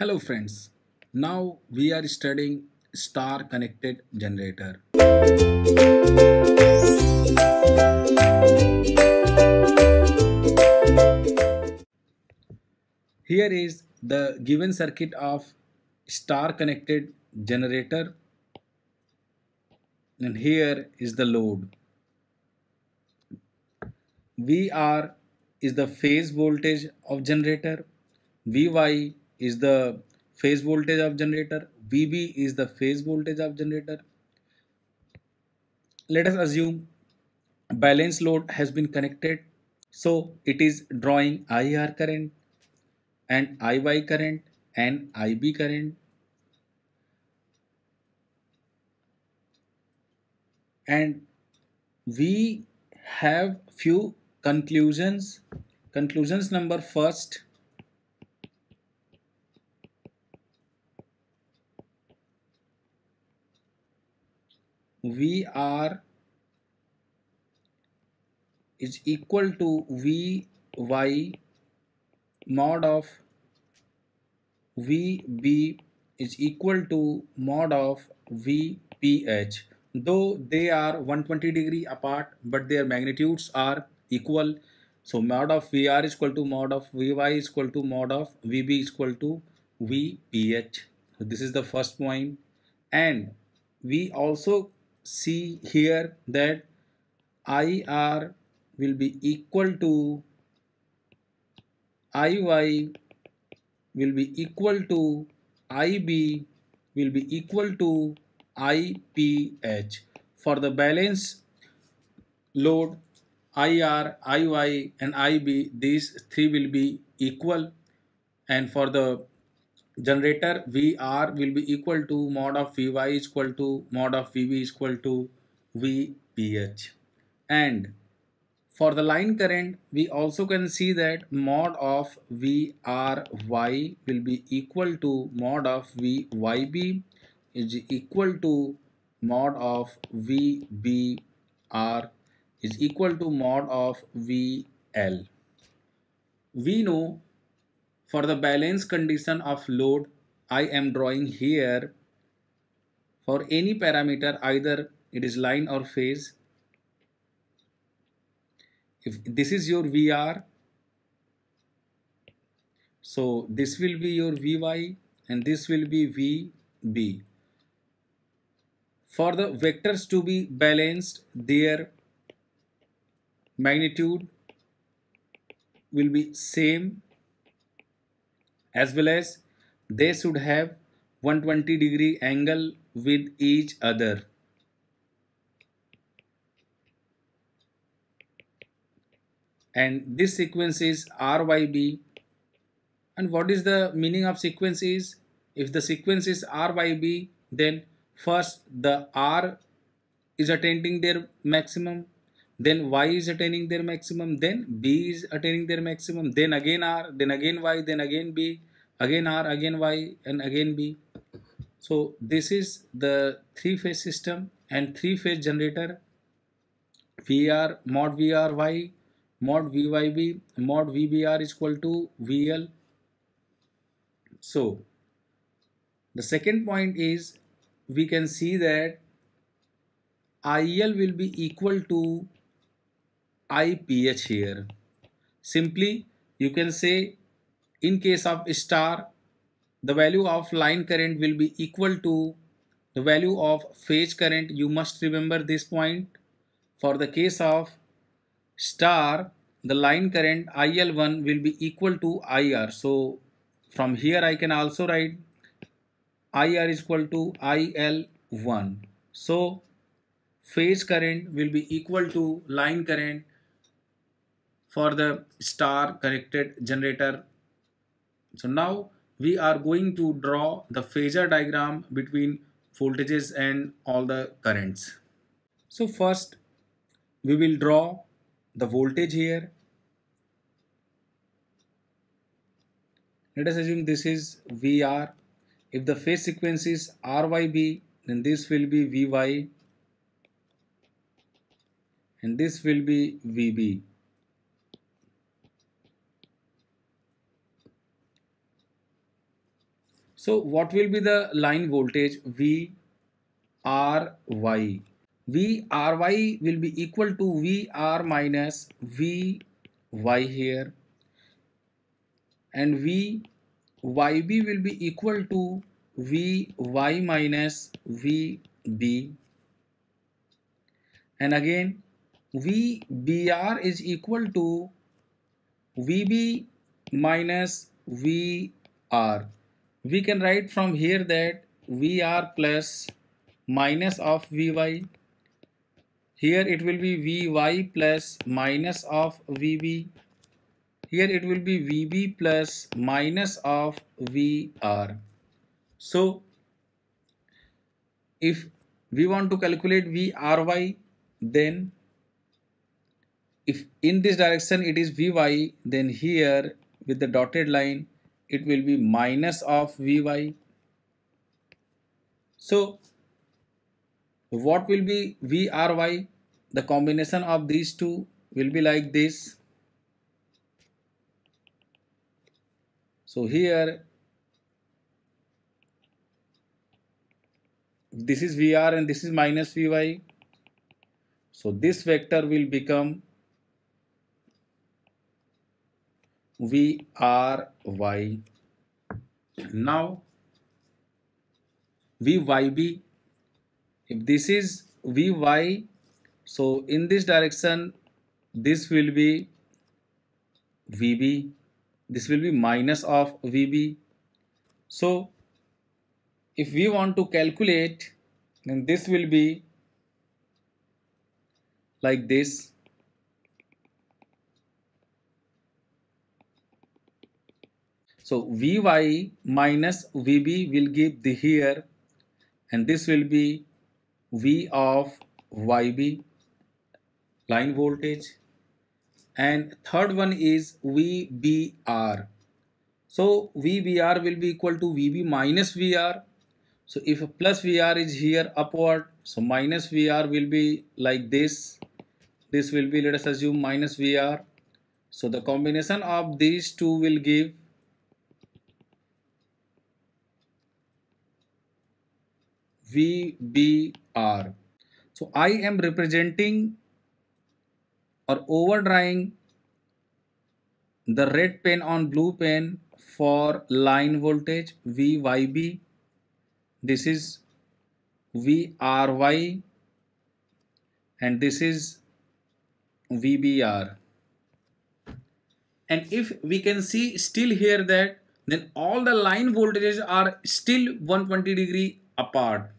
Hello friends, now we are studying star connected generator. Here is the given circuit of star connected generator and here is the load. VR is the phase voltage of generator, VY is the phase voltage of generator, VB is the phase voltage of generator. Let us assume balance load has been connected. So it is drawing IR current and IY current and IB current and we have few conclusions conclusions number first V R is equal to V Y mod of V B is equal to mod of V P H though they are 120 degree apart but their magnitudes are equal so mod of VR is equal to mod of VY is equal to mod of VB is equal to VPH so this is the first point and we also see here that IR will be equal to IY will be equal to IB will be equal to IPH. For the balance load IR, IY and IB these three will be equal and for the generator VR will be equal to mod of Vy is equal to mod of Vb is equal to Vph. And for the line current, we also can see that mod of VRY will be equal to mod of VYB is equal to mod of VBR is equal to mod of VL. We know for the balance condition of load, I am drawing here for any parameter either it is line or phase. If this is your VR, so this will be your Vy and this will be Vb. For the vectors to be balanced, their magnitude will be same as well as they should have 120 degree angle with each other. And this sequence is RYB. And what is the meaning of sequence is? If the sequence is RYB, then first the R is attending their maximum then y is attaining their maximum, then b is attaining their maximum, then again r, then again y, then again b, again r, again y and again b. So this is the three phase system and three phase generator VR mod VRY mod VYB mod VBR is equal to VL. So the second point is we can see that IL will be equal to IPH here. Simply you can say in case of star the value of line current will be equal to the value of phase current you must remember this point for the case of star the line current IL1 will be equal to IR so from here I can also write IR is equal to IL1 so phase current will be equal to line current for the star connected generator. So now we are going to draw the phasor diagram between voltages and all the currents. So first we will draw the voltage here. Let us assume this is VR. If the phase sequence is RYB then this will be VY and this will be VB. So what will be the line voltage V R Y? V R Y will be equal to VR minus VY here and VYB will be equal to VY minus VB and again VBR is equal to VB minus VR we can write from here that VR plus minus of Vy. Here it will be Vy plus minus of Vb. Here it will be Vb plus minus of Vr. So if we want to calculate Vry then if in this direction it is Vy then here with the dotted line it will be minus of Vy. So what will be Vry? The combination of these two will be like this. So here this is Vr and this is minus Vy. So this vector will become vry. Now vyb, if this is vy, so in this direction this will be vb, this will be minus of vb. So if we want to calculate then this will be like this So Vy minus Vb will give the here and this will be V of Yb line voltage and third one is VBR. So VBR will be equal to VB minus VR. So if plus VR is here upward so minus VR will be like this. This will be let us assume minus VR. So the combination of these two will give VBR. So I am representing or overdrawing the red pen on blue pen for line voltage VYB. This is VRY and this is VBR. And if we can see still here that then all the line voltages are still 120 degree apart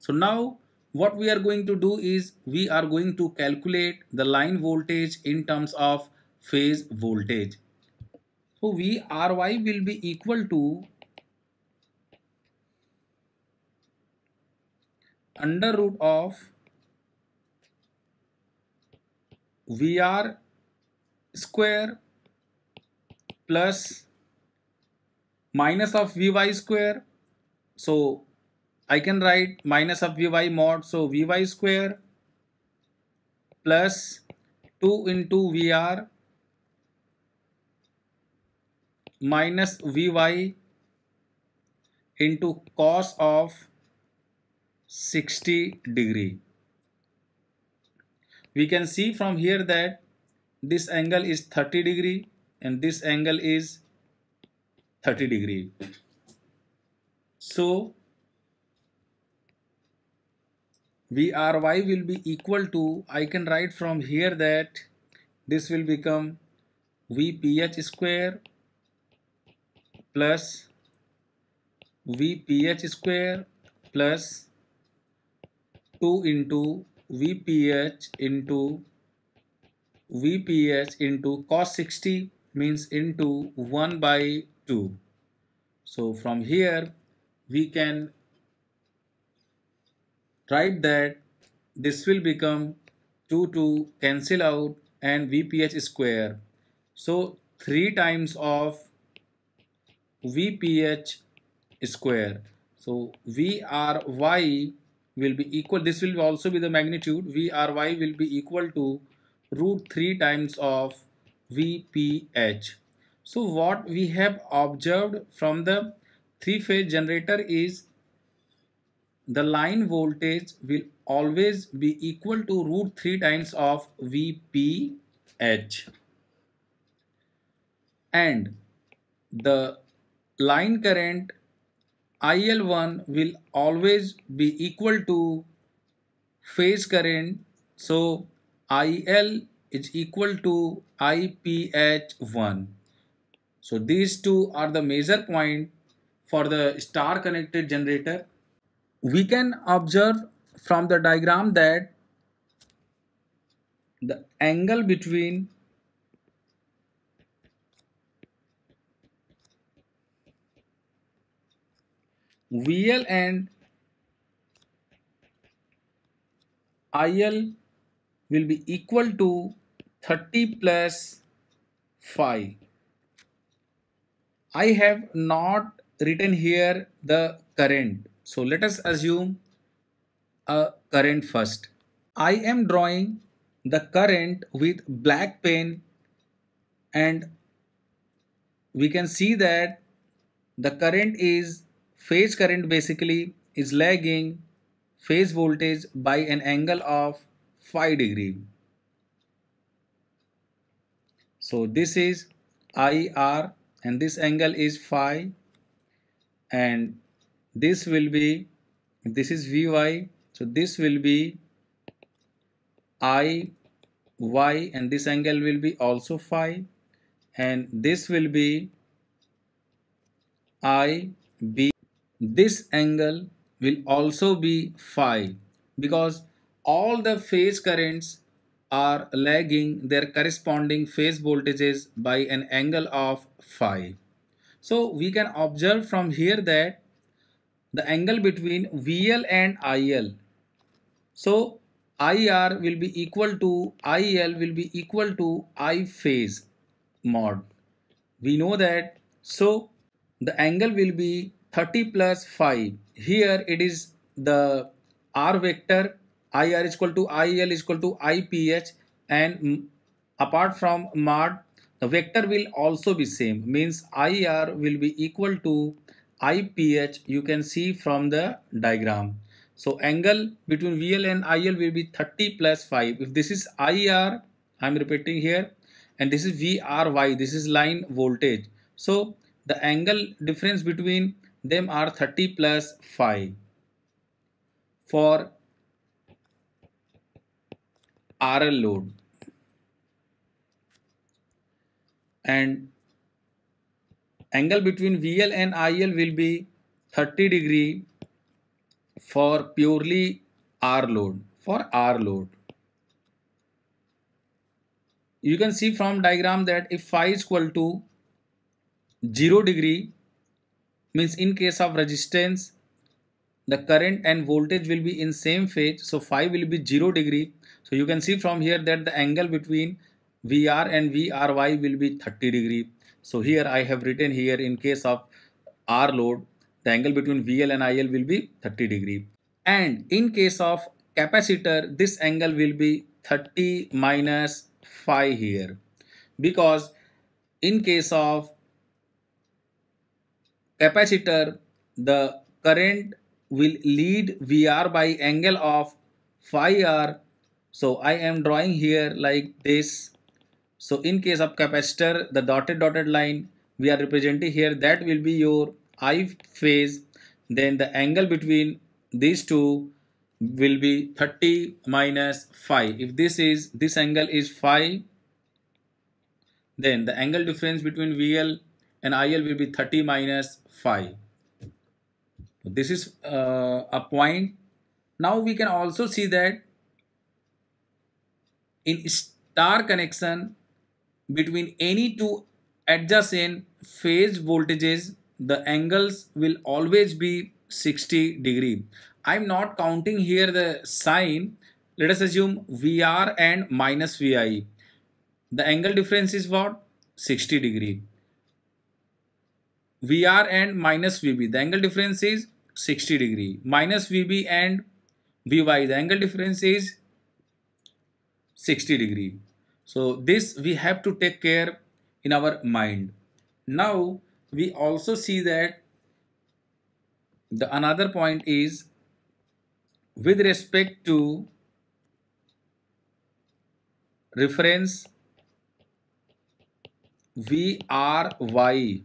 so now what we are going to do is we are going to calculate the line voltage in terms of phase voltage. So VRY will be equal to under root of VR square plus minus of Vy square. So I can write minus of Vy mod. So Vy square plus 2 into Vr minus Vy into cos of 60 degree. We can see from here that this angle is 30 degree and this angle is 30 degree. So VRY will be equal to, I can write from here that this will become VPH square plus VPH square plus 2 into VPH into VPH into cos 60 means into 1 by 2. So from here we can Write that this will become 2 to cancel out and VPH square. So 3 times of VPH square. So VRY will be equal, this will also be the magnitude, VRY will be equal to root 3 times of VPH. So what we have observed from the three-phase generator is the line voltage will always be equal to root 3 times of VPH and the line current IL1 will always be equal to phase current so IL is equal to IPH1 so these two are the major point for the star connected generator we can observe from the diagram that the angle between VL and IL will be equal to 30 plus 5. I have not written here the current so let us assume a current first. I am drawing the current with black pen and we can see that the current is phase current basically is lagging phase voltage by an angle of 5 degree. So this is IR and this angle is phi and this will be this is vy so this will be i y and this angle will be also phi and this will be i b this angle will also be phi because all the phase currents are lagging their corresponding phase voltages by an angle of phi so we can observe from here that the angle between VL and IL. So IR will be equal to IL will be equal to I phase mod. We know that. So the angle will be 30 plus 5. Here it is the R vector IR is equal to IL is equal to IPH and apart from mod the vector will also be same means IR will be equal to IPH you can see from the diagram. So angle between VL and IL will be 30 plus 5. If this is IR, I'm repeating here, and this is VRY, this is line voltage. So the angle difference between them are 30 plus 5. For RL load and angle between VL and IL will be 30 degree for purely R load for R load. You can see from diagram that if phi is equal to 0 degree means in case of resistance the current and voltage will be in same phase so phi will be 0 degree so you can see from here that the angle between VR and VRY will be 30 degree so here I have written here in case of R load, the angle between VL and IL will be 30 degree. And in case of capacitor, this angle will be 30 minus phi here because in case of capacitor, the current will lead VR by angle of phi R. So I am drawing here like this so in case of capacitor, the dotted dotted line we are representing here that will be your I phase. Then the angle between these two will be 30 minus phi. If this is this angle is phi, then the angle difference between VL and IL will be 30 minus phi. This is uh, a point. Now we can also see that in star connection between any two adjacent phase voltages, the angles will always be 60 degree. I'm not counting here the sine. Let us assume VR and minus VI. The angle difference is what? 60 degree. VR and minus VB. The angle difference is 60 degree. Minus VB and VY. The angle difference is 60 degree. So this we have to take care in our mind. Now we also see that the another point is with respect to reference VRY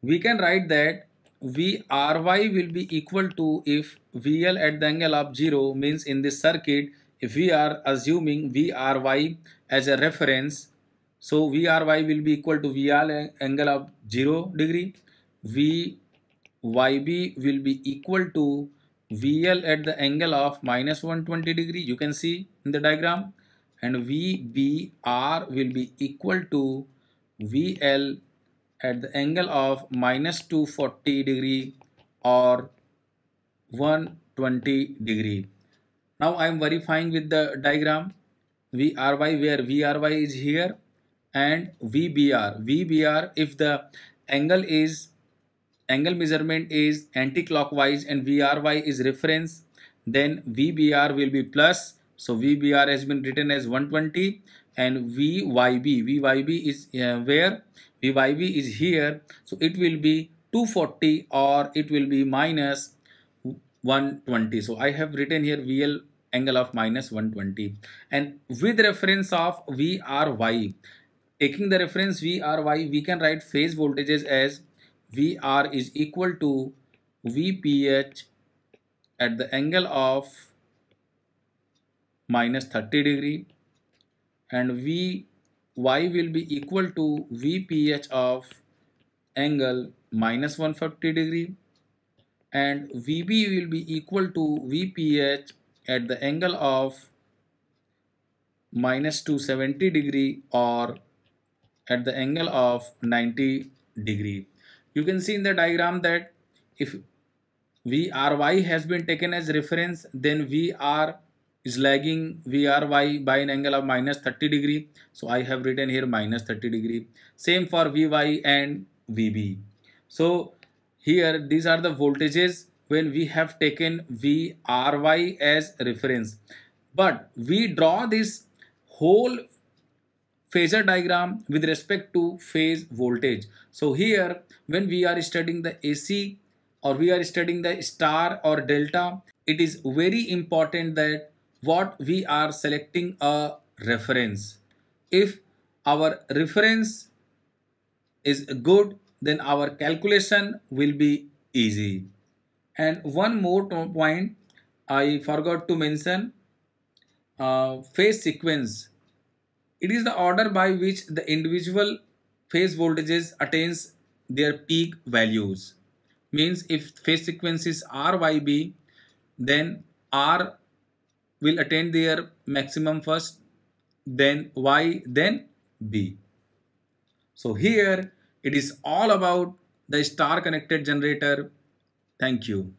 we can write that VRY will be equal to if VL at the angle of 0 means in this circuit if we are assuming VRY as a reference, so VRY will be equal to VR angle of 0 degree, VYB will be equal to VL at the angle of minus 120 degree, you can see in the diagram, and VBR will be equal to VL at the angle of minus 240 degree or 120 degree now I am verifying with the diagram VRY where VRY is here and VBR. VBR if the angle is angle measurement is anti-clockwise and VRY is reference then VBR will be plus so VBR has been written as 120 and VYB VYB is uh, where VYB is here so it will be 240 or it will be minus 120 so I have written here VL angle of minus 120 and with reference of VRY taking the reference VRY we can write phase voltages as VR is equal to VPH at the angle of minus 30 degree and VY will be equal to VPH of angle minus 150 degree and VB will be equal to VPH at the angle of minus 270 degree or at the angle of 90 degree. You can see in the diagram that if VRY has been taken as reference then VR is lagging VRY by an angle of minus 30 degree. So I have written here minus 30 degree. Same for VY and VB. So here these are the voltages when we have taken vry as reference but we draw this whole phasor diagram with respect to phase voltage. So here when we are studying the AC or we are studying the star or delta, it is very important that what we are selecting a reference. If our reference is good, then our calculation will be easy and one more point i forgot to mention uh, phase sequence it is the order by which the individual phase voltages attains their peak values means if phase sequence is ryb then r will attain their maximum first then y then b so here it is all about the star connected generator Thank you.